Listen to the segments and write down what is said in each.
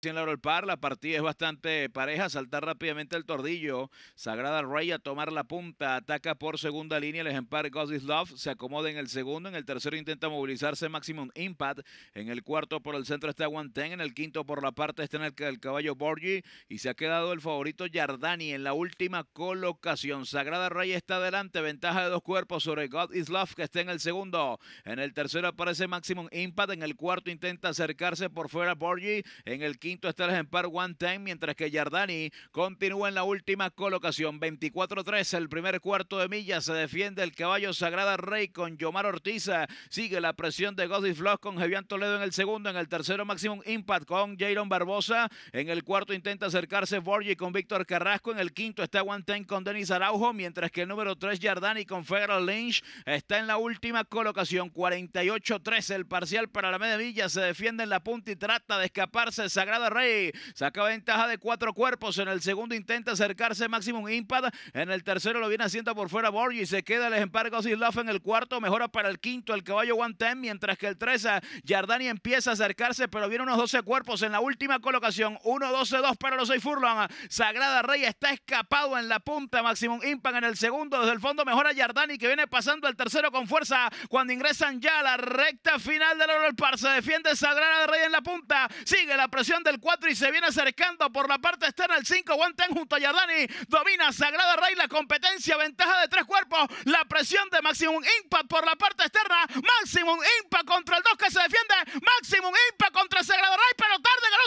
En la partida es bastante pareja, saltar rápidamente el tordillo, Sagrada Rey a tomar la punta, ataca por segunda línea el ejemplar God is Love, se acomoda en el segundo, en el tercero intenta movilizarse Maximum Impact, en el cuarto por el centro está Ten en el quinto por la parte está en el, caballo Borgi y se ha quedado el favorito Yardani en la última colocación, Sagrada Rey está adelante, ventaja de dos cuerpos sobre God is Love que está en el segundo, en el tercero aparece Maximum Impact, en el cuarto intenta acercarse por fuera Borgi, en el quinto Quinto está el ejemplar One Time, mientras que Yardani continúa en la última colocación. 24-3, el primer cuarto de milla. Se defiende el caballo Sagrada Rey con Yomar Ortiza. Sigue la presión de Godfrey Floss con Javián Toledo en el segundo. En el tercero, Maximum Impact con Jaron Barbosa. En el cuarto intenta acercarse Borgi con Víctor Carrasco. En el quinto está One Time con Denis Araujo, mientras que el número 3, Yardani con Federal Lynch, está en la última colocación. 48-3, el parcial para la media milla. Se defiende en la punta y trata de escaparse. Sagrada de rey. Saca ventaja de cuatro cuerpos. En el segundo intenta acercarse Maximum Impact. En el tercero lo viene haciendo por fuera Borgi. Se queda el ejemplar Gosilaf en el cuarto. Mejora para el quinto el caballo One Ten. Mientras que el 3 Jardani ah, empieza a acercarse, pero viene unos 12 cuerpos en la última colocación. uno, 12 dos, para los 6 Furlong. Ah. Sagrada Rey está escapado en la punta. Maximum Impact en el segundo. Desde el fondo mejora Jardani que viene pasando al tercero con fuerza. Cuando ingresan ya a la recta final del oro, el par se defiende Sagrada Rey en la punta. Sigue la presión de el 4 y se viene acercando por la parte externa el 5. Guantán junto a Yardani Domina Sagrado Rey la competencia. Ventaja de tres cuerpos. La presión de Maximum Impact por la parte externa. Maximum Impact contra el 2 que se defiende. Maximum Impact contra Sagrado Rey. Pero tarde ganó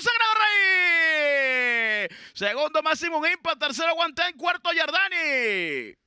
Sagrado Rey. Segundo Maximum Impact. Tercero Guantán. Cuarto Yardani.